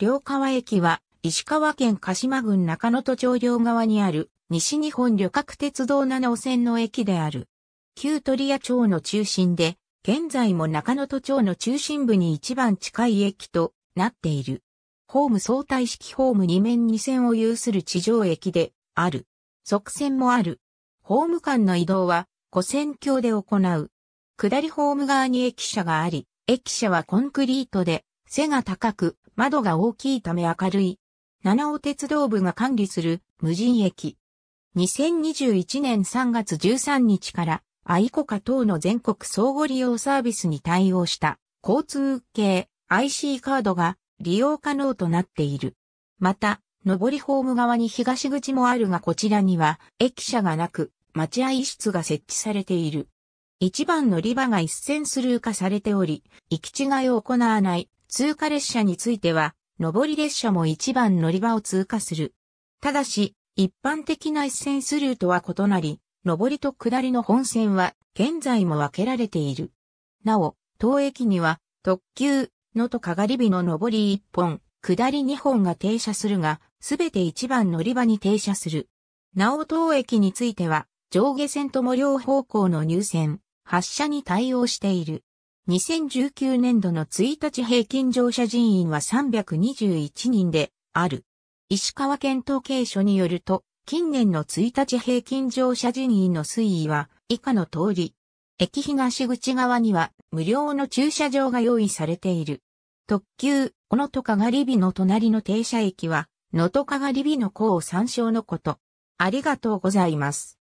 両川駅は、石川県鹿島郡中野都庁両側にある、西日本旅客鉄道7尾線の駅である。旧鳥屋町の中心で、現在も中野都町の中心部に一番近い駅となっている。ホーム相対式ホーム2面2線を有する地上駅である。側線もある。ホーム間の移動は、古線橋で行う。下りホーム側に駅舎があり、駅舎はコンクリートで、背が高く、窓が大きいため明るい。七尾鉄道部が管理する無人駅。2021年3月13日から愛子家等の全国相互利用サービスに対応した交通系 IC カードが利用可能となっている。また、上りホーム側に東口もあるがこちらには駅舎がなく待合室が設置されている。一番乗り場が一線スルー化されており、行き違いを行わない通過列車については、上り列車も一番乗り場を通過する。ただし、一般的な一線スルーとは異なり、上りと下りの本線は現在も分けられている。なお、当駅には特急、のとかがり火の上り1本、下り2本が停車するが、すべて一番乗り場に停車する。なお当駅については、上下線とも両方向の入線、発車に対応している。2019年度の1日平均乗車人員は321人である。石川県統計所によると、近年の1日平均乗車人員の推移は以下の通り。駅東口側には無料の駐車場が用意されている。特急、小野とかがりびの隣の停車駅は、のとかがりびの子を参照のこと。ありがとうございます。